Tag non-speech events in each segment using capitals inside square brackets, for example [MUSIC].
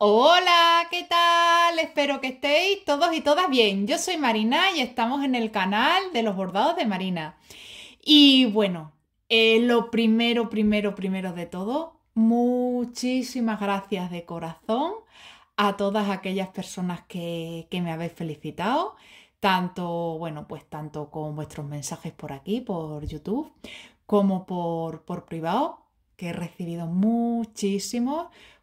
Hola, ¿qué tal? Espero que estéis todos y todas bien. Yo soy Marina y estamos en el canal de los bordados de Marina. Y bueno, eh, lo primero, primero, primero de todo, muchísimas gracias de corazón a todas aquellas personas que, que me habéis felicitado tanto, bueno, pues tanto con vuestros mensajes por aquí, por YouTube, como por, por privado, que he recibido muchísimos.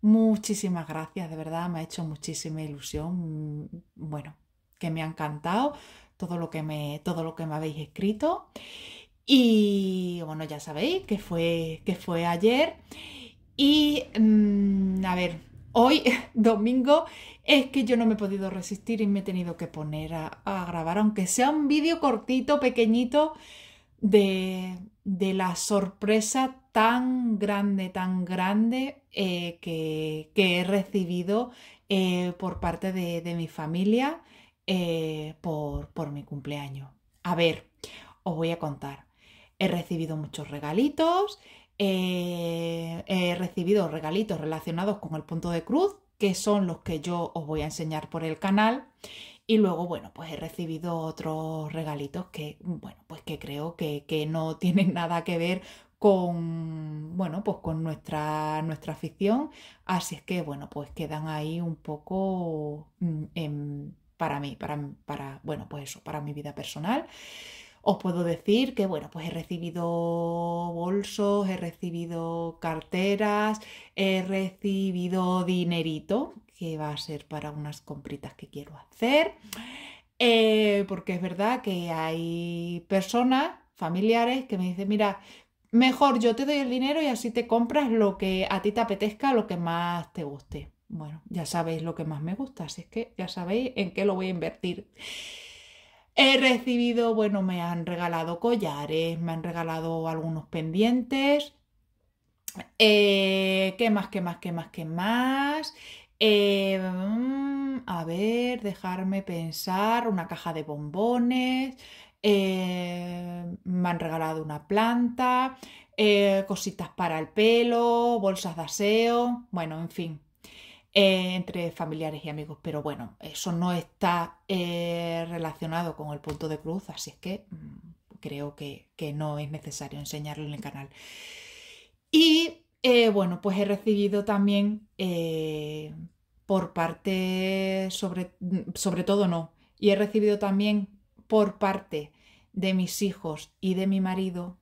Muchísimas gracias, de verdad, me ha hecho muchísima ilusión. Mm, bueno, que me ha encantado todo lo que me, todo lo que me habéis escrito. Y bueno, ya sabéis que fue, que fue ayer. Y mm, a ver, hoy, [LAUGHS] domingo, es que yo no me he podido resistir y me he tenido que poner a, grabar, aunque sea un vídeo cortito, pequeñito, de, de la sorpresa tan grande, tan grande eh, que, que, he recibido eh, por parte de, mi familia eh, por, por mi cumpleaños. A ver, os voy a contar. He recibido muchos regalitos, he recibido regalitos relacionados con el punto de cruz, que son los que yo os voy a enseñar por el canal. Y luego, bueno, pues he recibido otros regalitos que, bueno, pues que creo que, que no [LAUGHS] tienen nada que ver con, bueno, pues con nuestra, nuestra afición. Así es que, bueno, pues quedan ahí un poco mm, para mí, para, para, bueno, pues eso, para mi vida personal. Os puedo decir que, bueno, pues he recibido bolsos, he recibido carteras, he recibido dinerito, que va a ser para unas compritas que quiero hacer. Eh, porque es verdad que hay personas, familiares, que me dicen, mira, mejor yo te doy el dinero y así te compras lo que a ti te apetezca, lo que más te guste. Bueno, ya sabéis lo que más me gusta, así es que ya sabéis en qué lo voy a invertir. He recibido, bueno, me han regalado collares, me han regalado algunos pendientes. Eh, ¿Qué más, qué más, qué más, qué más? Eh, mm, a ver, dejarme pensar, una caja de bombones, eh, me han regalado una planta, eh, cositas para el pelo, bolsas de aseo, bueno, en fin, eh, entre familiares y amigos. Pero bueno, eso no está relacionado con el punto de cruz, así es que mm, creo que, que, no es necesario enseñarlo en el canal. Y bueno, pues he recibido también por parte, sobre, mm, sobre todo no, y he recibido también por parte de mis hijos y de mi marido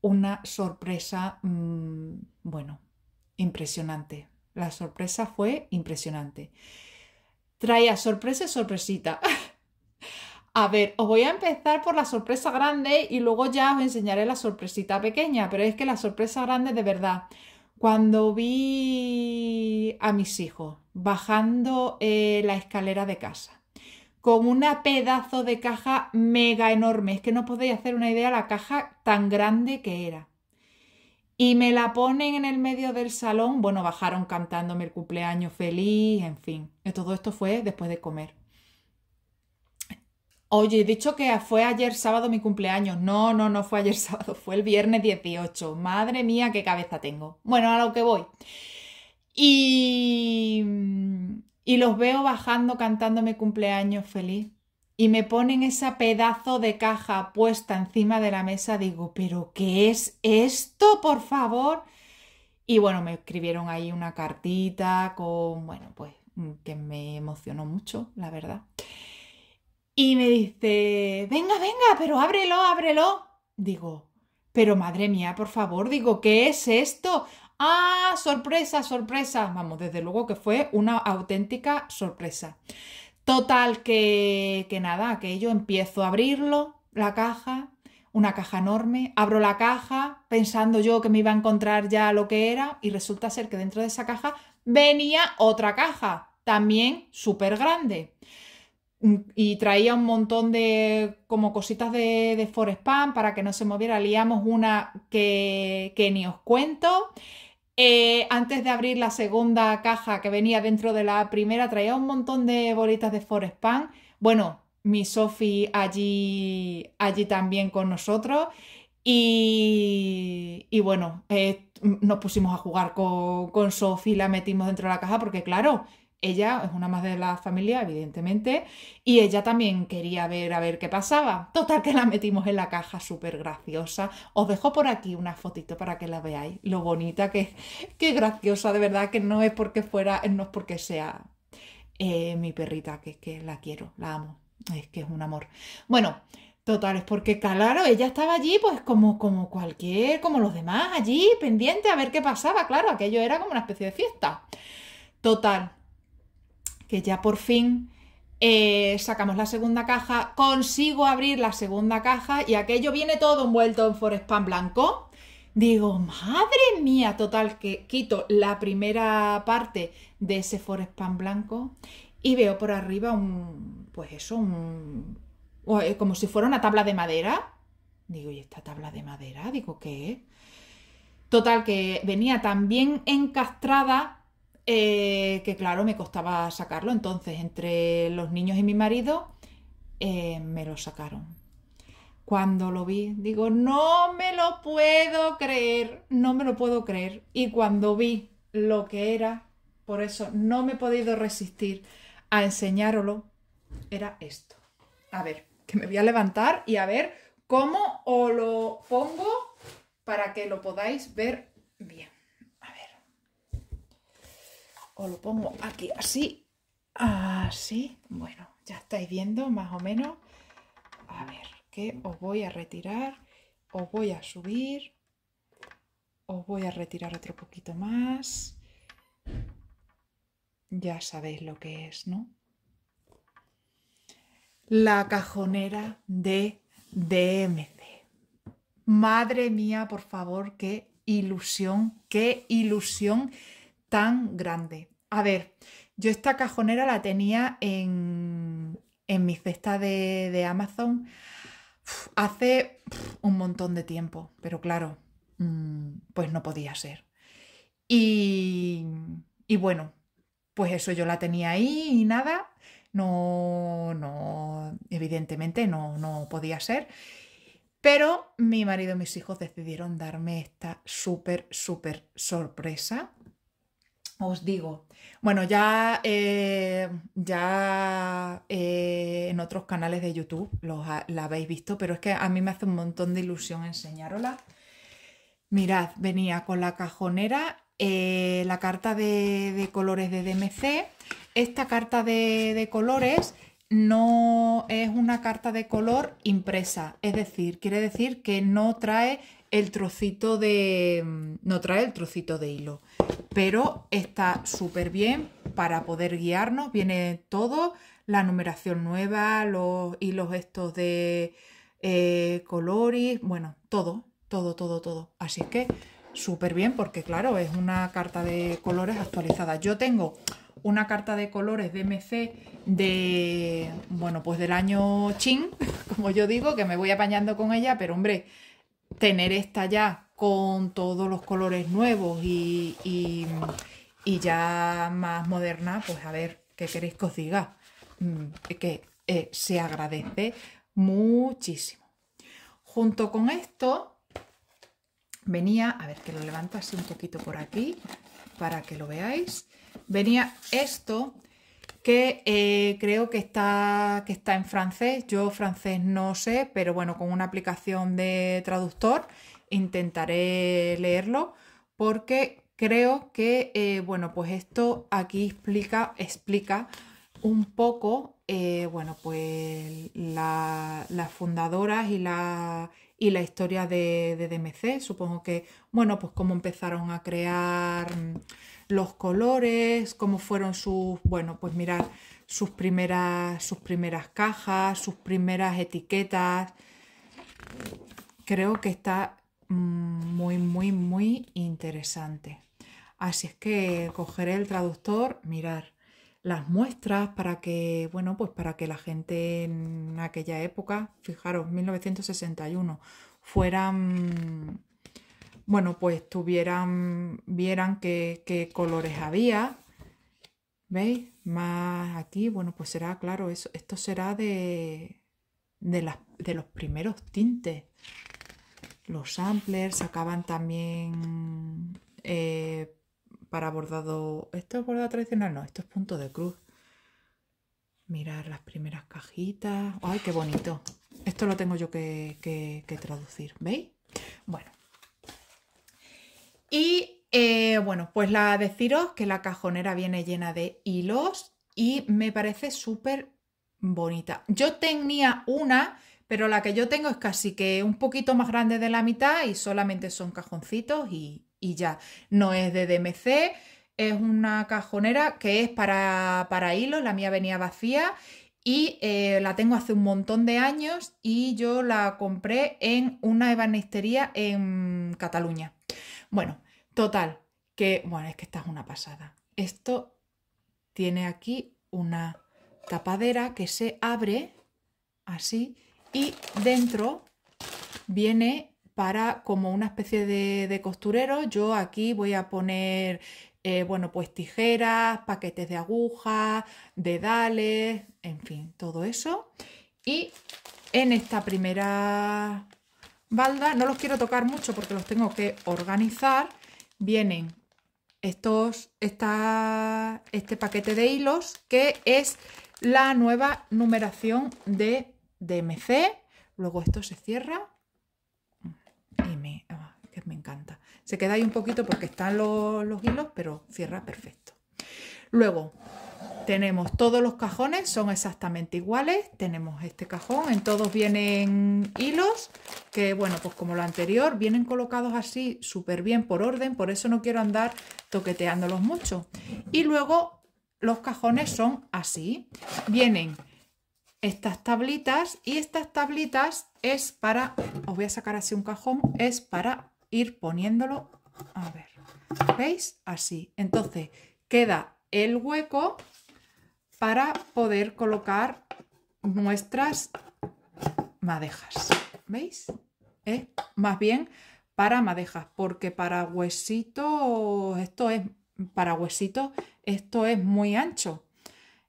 una sorpresa, mm, bueno, impresionante. La sorpresa fue impresionante. Traía sorpresa y sorpresita. [LAUGHS] a ver, os voy a empezar por la sorpresa grande y luego ya os enseñaré la sorpresita pequeña, pero es que la sorpresa grande de verdad. Cuando vi a mis hijos bajando eh, la escalera de casa, con una pedazo de caja mega enorme. Es que no podéis hacer una idea la caja tan grande que era. Y me la ponen en el medio del salón. Bueno, bajaron cantándome el cumpleaños feliz, en fin. Eh, todo esto fue después de comer. Oye, he dicho que fue ayer sábado mi cumpleaños. No, no, no fue ayer [LAUGHS] sábado, fue el viernes 18. Madre mía, qué cabeza tengo. Bueno, a lo que voy. Y y los veo bajando cantándome cumpleaños feliz. Y me ponen esa pedazo de caja puesta encima de la mesa. Digo, ¿pero qué es esto, por favor? Y bueno, me escribieron ahí una cartita con, bueno, pues mm, que me emocionó mucho, la verdad. Y me dice, venga, venga, pero ábrelo, ábrelo. Digo, pero madre mía, por favor, digo, ¿qué es esto? ¡Ah, sorpresa, sorpresa! Vamos, desde luego que fue una auténtica sorpresa. Total, que, nada, que yo empiezo a abrirlo, la caja, una caja enorme, abro la caja pensando yo que me iba a encontrar ya lo que era y resulta ser que dentro de esa caja venía otra caja, también súper grande. Mm, y traía un montón de como cositas de, de Forest para que no se moviera. Liamos una que, que ni os cuento. Eh, antes de abrir la segunda caja que venía dentro de la primera, traía un montón de bolitas de Pan. Bueno, mi Sofi allí, allí también con nosotros. Y, bueno, eh, nos pusimos a jugar con, con Sofi, la metimos dentro de la caja porque claro, ella es una más de la familia, evidentemente, y ella también quería ver a ver qué pasaba. Total que la metimos en la caja súper graciosa. Os dejo por aquí una fotito para que la veáis. Lo bonita que es, qué graciosa, de verdad, que no es porque fuera, no es porque sea eh, mi perrita, que es que la quiero, la amo. Es que es un amor. Bueno, Total, es porque claro, ella estaba allí pues como, como cualquier, como los demás, allí pendiente a ver qué pasaba, claro, aquello era como una especie de fiesta. Total, que ya por fin eh, sacamos la segunda caja, consigo abrir la segunda caja y aquello viene todo envuelto en pan blanco. Digo, madre mía, total, que quito la primera parte de ese pan blanco y veo por arriba un, pues eso, un, eh, como si fuera una tabla de madera. Digo, ¿y esta tabla de madera? Digo, ¿qué Total, que venía tan bien encastrada eh, que claro, me costaba sacarlo. Entonces, entre los niños y mi marido, eh, me lo sacaron. Cuando lo vi, digo, no me lo puedo creer, no me lo puedo creer. Y cuando vi lo que era, por eso no me he podido resistir a enseñároslo, era esto. A ver, que me voy a levantar y a ver cómo os lo pongo para que lo podáis ver bien. Os lo pongo aquí así, así, bueno, ya estáis viendo más o menos, a ver, que os voy a retirar, os voy a subir, os voy a retirar otro poquito más, ya sabéis lo que es, ¿no? La cajonera de DMC. Madre mía, por favor, qué ilusión, qué ilusión tan grande. A ver, yo esta cajonera la tenía en, en mi cesta de, de Amazon hace un montón de tiempo, pero claro, mm, pues no podía ser. Y, y, bueno, pues eso yo la tenía ahí y nada, no, no, evidentemente no, no podía ser. Pero mi marido y mis hijos decidieron darme esta súper, súper sorpresa os digo. Bueno, ya, eh, ya eh, en otros canales de YouTube los la habéis visto, pero es que a mí me hace un montón de ilusión enseñarosla Mirad, venía con la cajonera, eh, la carta de, colores de DMC. Esta carta de, de colores no es una carta de color impresa, es decir, quiere decir que no trae el trocito de... Mm, no trae el trocito de hilo, pero está súper bien para poder guiarnos. Viene todo, la numeración nueva, los hilos estos de eh, colores, bueno, todo, todo, todo, todo. Así que súper bien porque claro, es una carta de colores actualizada. Yo tengo una carta de colores DMC de, bueno, pues del año ching. [LAUGHS] como yo digo, que me voy apañando con ella, pero hombre, tener esta ya con todos los colores nuevos y, ya más moderna, pues a ver, ¿qué queréis que os diga? Mm, que eh, se agradece muchísimo. Junto con esto, venía, a ver que lo levanto un poquito por aquí para que lo veáis, venía esto que eh, creo que está, que está en francés. Yo francés no sé, pero bueno, con una aplicación de traductor intentaré leerlo porque creo que, eh, bueno, pues esto aquí explica, explica un poco, eh, bueno, pues las fundadoras y la, y la historia de, de, DMC. Supongo que, bueno, pues cómo empezaron a crear los colores, cómo fueron sus, bueno, pues mirar sus primeras, sus primeras cajas, sus primeras etiquetas. Creo que está mm, muy, muy, muy interesante. Así es que cogeré el traductor, mirar las muestras para que, bueno, pues para que la gente en aquella época, fijaros, 1961, fueran bueno, pues tuvieran, vieran qué, colores había. ¿Veis? Más aquí, bueno, pues será, claro, esto será de, de, los primeros tintes. Los samplers sacaban también eh, para bordado... ¿Esto es bordado tradicional? No, esto es punto de cruz. Mirar las primeras cajitas. ¡Ay, qué bonito! Esto lo tengo yo que, que traducir, ¿veis? Bueno, y eh, bueno, pues la deciros que la cajonera viene llena de hilos y me parece súper bonita. Yo tenía una, pero la que yo tengo es casi que un poquito más grande de la mitad y solamente son cajoncitos y, ya. No es de DMC, es una cajonera que es para, hilos, la mía venía vacía y eh, la tengo hace un montón de años y yo la compré en una ebanistería en Cataluña. Bueno, total, que bueno, es que esta es una pasada. Esto tiene aquí una tapadera que se abre así y dentro viene para como una especie de, costurero. Yo aquí voy a poner, eh, bueno, pues tijeras, paquetes de agujas, dedales, en fin, todo eso. Y en esta primera baldas. No los quiero tocar mucho porque los tengo que organizar. Vienen estos, este paquete de hilos que es la nueva numeración de DMC. Luego esto se cierra y ah, me, encanta. Se queda ahí un poquito porque están los hilos, pero cierra perfecto. Luego, tenemos todos los cajones, son exactamente iguales. Tenemos este cajón, en todos vienen hilos, que bueno, pues como lo anterior, vienen colocados así súper bien por orden, por eso no quiero andar toqueteándolos mucho. Y luego los cajones son así. Vienen estas tablitas y estas tablitas es para, os voy a sacar así un cajón, es para ir poniéndolo, a ver, ¿veis? Así. Entonces queda el hueco para poder colocar nuestras madejas. ¿Veis? ¿Eh? Más bien para madejas, porque para huesitos, esto es, para huesitos, esto es muy ancho.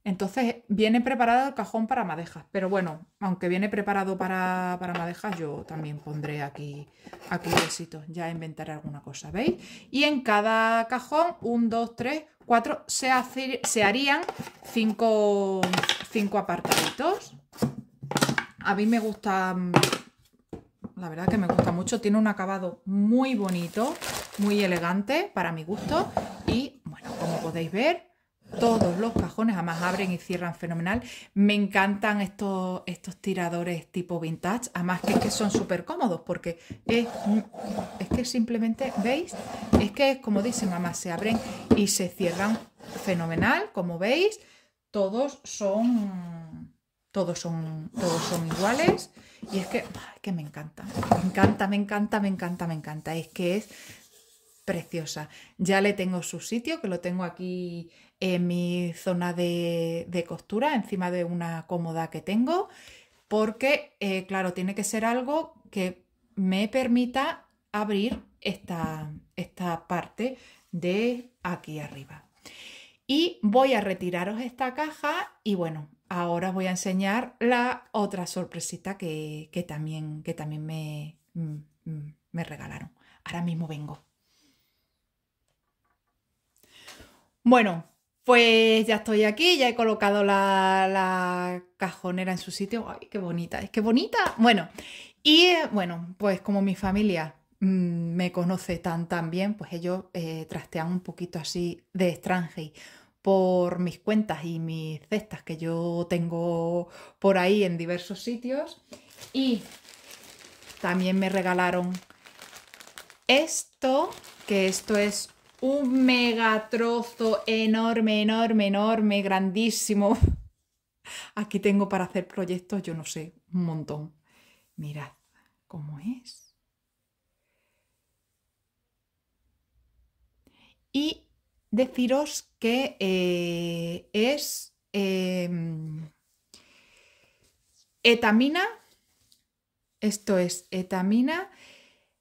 Entonces viene preparado el cajón para madejas, pero bueno, aunque viene preparado para, para madejas, yo también pondré aquí, aquí besito. ya inventaré alguna cosa, ¿veis? Y en cada cajón, un, dos, tres, cuatro, se, harían cinco, cinco apartaditos. A mí me gusta, mm, la verdad que me gusta mucho, tiene un acabado muy bonito, muy elegante para mi gusto y bueno, como podéis ver, todos los cajones, además abren y cierran fenomenal. Me encantan estos, estos tiradores tipo vintage, además que es que son súper cómodos porque es, es que simplemente, ¿veis? Es que es como dicen, mamá se abren y se cierran fenomenal, como veis. Todos son, todos son, todos son iguales y es que, que me encanta, me encanta, me encanta, me encanta, me encanta. Es que es preciosa. Ya le tengo su sitio, que lo tengo aquí en mi zona de, costura, encima de una cómoda que tengo, porque, eh, claro, tiene que ser algo que me permita abrir esta, esta parte de aquí arriba. Y voy a retiraros esta caja y bueno, ahora voy a enseñar la otra sorpresita que, que también, que también me, mm, mm, me regalaron. Ahora mismo vengo. Bueno, pues ya estoy aquí, ya he colocado la, cajonera en su sitio. ¡Ay, qué bonita! ¡Es que bonita! Bueno, y eh, bueno, pues como mi familia mm, me conoce tan tan bien, pues ellos eh, trastean un poquito así de extranjero por mis cuentas y mis cestas que yo tengo por ahí en diversos sitios. Y también me regalaron esto, que esto es un megatrozo enorme, enorme, enorme, grandísimo. Aquí tengo para hacer proyectos, yo no sé, un montón. Mirad cómo es. Y deciros que eh, es em, etamina, esto es etamina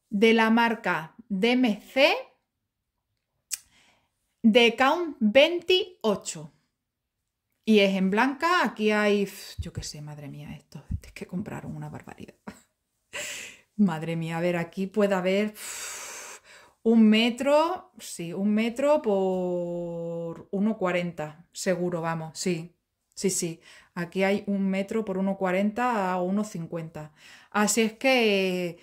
de la marca DMC de Count 28. Y es en blanca, aquí hay, yo qué sé, madre mía, esto es que compraron una barbaridad. [LAUGHS] madre mía, a ver, aquí puede haber un metro, sí, un metro por 1,40, seguro, vamos, sí, sí, sí. Aquí hay un metro por 1,40 a 1,50. Así es que,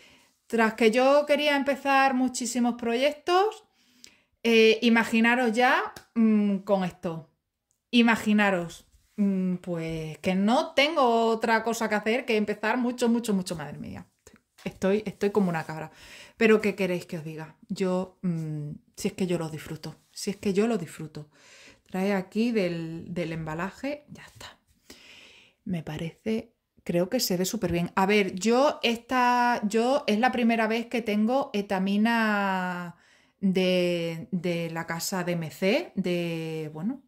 tras que yo quería empezar muchísimos proyectos, eh, imaginaros ya mm, con esto. Imaginaros, mm, pues que no tengo otra cosa que hacer que empezar mucho, mucho, mucho, madre mía. Estoy, estoy como una cabra. Pero ¿qué queréis que os diga? Yo, mm, si es que yo lo disfruto, si es que yo lo disfruto. Trae aquí del, del embalaje, ya está. Me parece, creo que se ve súper bien. A ver, yo esta, yo es la primera vez que tengo etamina de, la casa de MC, de, bueno,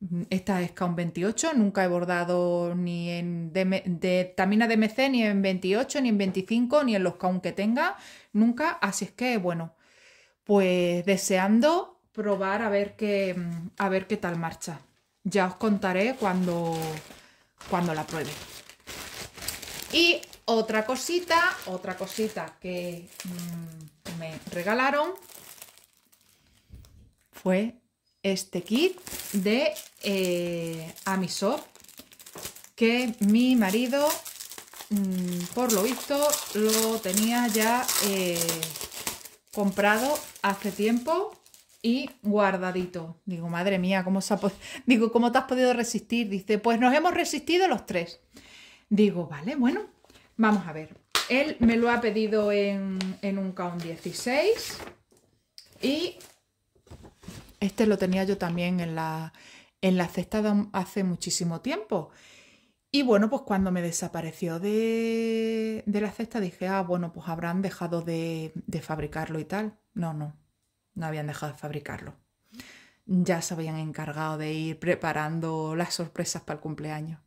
mm, esta es Kaun 28, nunca he bordado ni en de, Tamina DMC, ni en 28, ni en 25, ni en los Kaun que tenga, nunca. Así es que, bueno, pues deseando probar a ver qué, mm, a ver qué tal marcha. Ya os contaré cuando, cuando la pruebe. Y otra cosita, otra cosita que mm, me regalaron fue este kit de eh, que mi marido mm, por lo visto lo tenía ya eh, comprado hace tiempo y guardadito. Digo, madre mía, ¿cómo, [LAUGHS] Digo, ¿cómo te has podido resistir? Dice, pues nos hemos resistido los tres. Digo, vale, bueno, vamos a ver. Él me lo ha pedido en, en un count 16 y este lo tenía yo también en la, en la cesta hace muchísimo tiempo. Y bueno, pues cuando me desapareció de, de la cesta dije, ah, bueno, pues habrán dejado de, de fabricarlo y tal. No, no, no habían dejado de fabricarlo. Ya se habían encargado de ir preparando las sorpresas para el cumpleaños.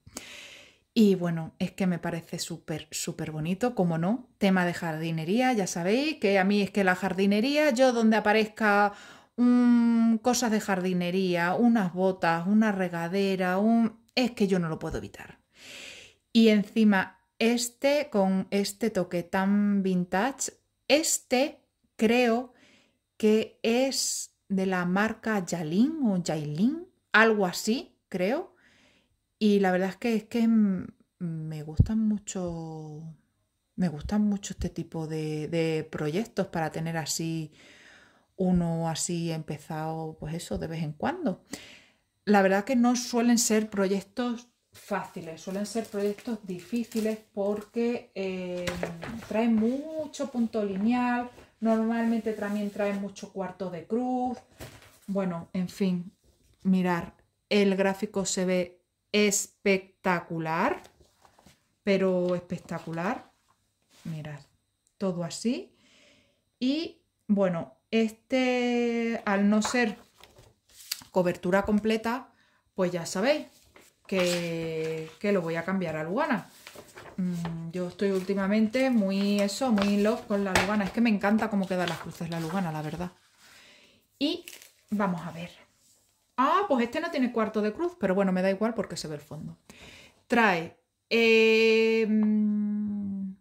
Y bueno, es que me parece súper, súper bonito, como no, tema de jardinería, ya sabéis que a mí es que la jardinería, yo donde aparezca un, cosas de jardinería, unas botas, una regadera, un... es que yo no lo puedo evitar. Y encima, este con este toque tan vintage, este creo que es de la marca Yalin o Jailin, algo así, creo. Y la verdad es que es que me gustan mucho me gustan mucho este tipo de proyectos para tener así uno así empezado, pues eso, de vez en cuando. La verdad que no suelen ser proyectos fáciles, suelen ser proyectos difíciles porque eh, traen mucho punto lineal, normalmente también traen mucho cuarto de cruz. Bueno, en fin, mirar, el gráfico se ve espectacular, pero espectacular. Mirad, todo así. Y bueno, este, al no ser cobertura completa, pues ya sabéis que, lo voy a cambiar a Lugana. Mm, yo estoy últimamente muy eso, muy in love con la Lugana. Es que me encanta cómo quedan las cruces la Lugana, la verdad. Y vamos a ver. Ah, pues este no tiene cuarto de cruz, pero bueno, me da igual porque se ve el fondo. Trae eh, mm,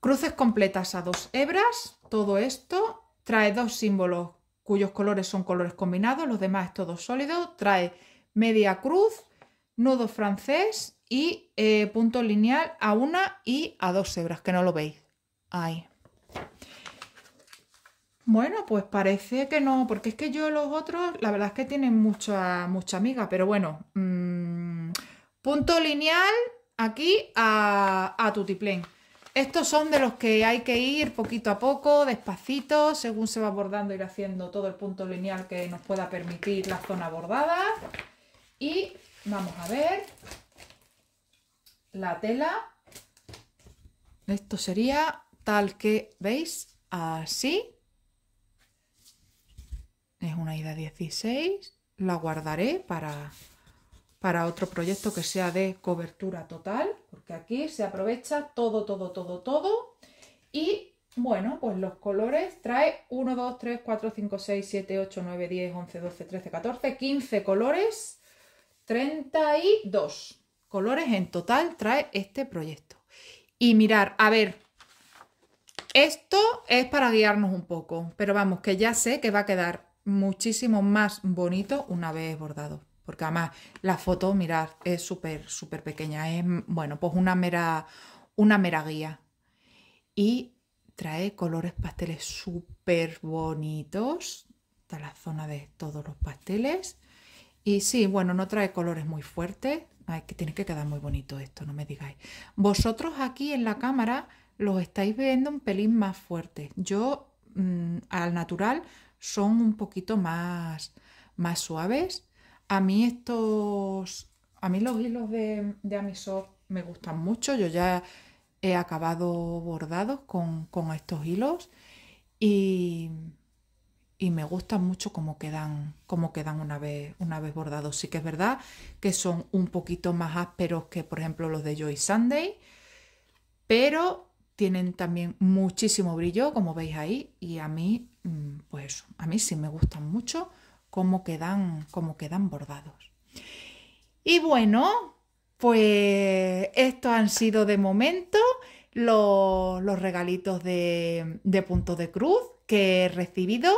cruces completas a dos hebras, todo esto, Trae dos símbolos cuyos colores son colores combinados, los demás todos sólidos. Trae media cruz, nudo francés y eh, punto lineal a una y a dos hebras, que no lo veis. Ahí. Bueno, pues parece que no, porque es que yo los otros, la verdad es que tienen mucha, mucha amiga, pero bueno. Mm, punto lineal aquí a, a tutiplén. Estos son de los que hay que ir poquito a poco, despacito, según se va bordando ir haciendo todo el punto lineal que nos pueda permitir la zona bordada. Y vamos a ver la tela. Esto sería tal que, ¿veis? Así. Es una ida 16. La guardaré para para otro proyecto que sea de cobertura total, porque aquí se aprovecha todo, todo, todo, todo. Y bueno, pues los colores trae 1, 2, 3, 4, 5, 6, 7, 8, 9, 10, 11, 12, 13, 14, 15 colores, 32 colores en total trae este proyecto. Y mirar, a ver, esto es para guiarnos un poco, pero vamos, que ya sé que va a quedar muchísimo más bonito una vez bordado porque además la foto, mirad, es súper, súper pequeña, es, bueno, pues una mera, una mera guía. Y trae colores pasteles súper bonitos, está la zona de todos los pasteles. Y sí, bueno, no trae colores muy fuertes, que tiene que quedar muy bonito esto, no me digáis. Vosotros aquí en la cámara los estáis viendo un pelín más fuertes. Yo mm, al natural son un poquito más, más suaves a mí a mí los hilos de, de me gustan mucho. Yo ya he acabado bordados con, estos hilos y, me gustan mucho cómo quedan, quedan una, vez, una vez bordados. Sí que es verdad que son un poquito más ásperos que, por ejemplo, los de Joy Sunday, pero tienen también muchísimo brillo, como veis ahí, y a mí, mm, pues a mí sí me gustan mucho cómo quedan, cómo quedan bordados. Y bueno, pues estos han sido de momento los, regalitos de, punto de cruz que he recibido.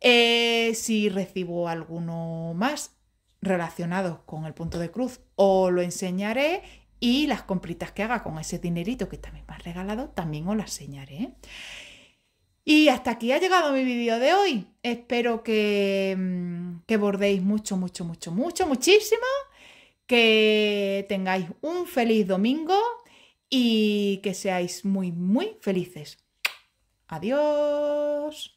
Eh, si recibo alguno más relacionado con el punto de cruz, os lo enseñaré y las compritas que haga con ese dinerito que también me han regalado, también os las enseñaré. Y hasta aquí ha llegado mi vídeo de hoy. Espero que, mm, que bordéis mucho, mucho, mucho, mucho, muchísimo. Que tengáis un feliz domingo y que seáis muy, muy felices. Adiós.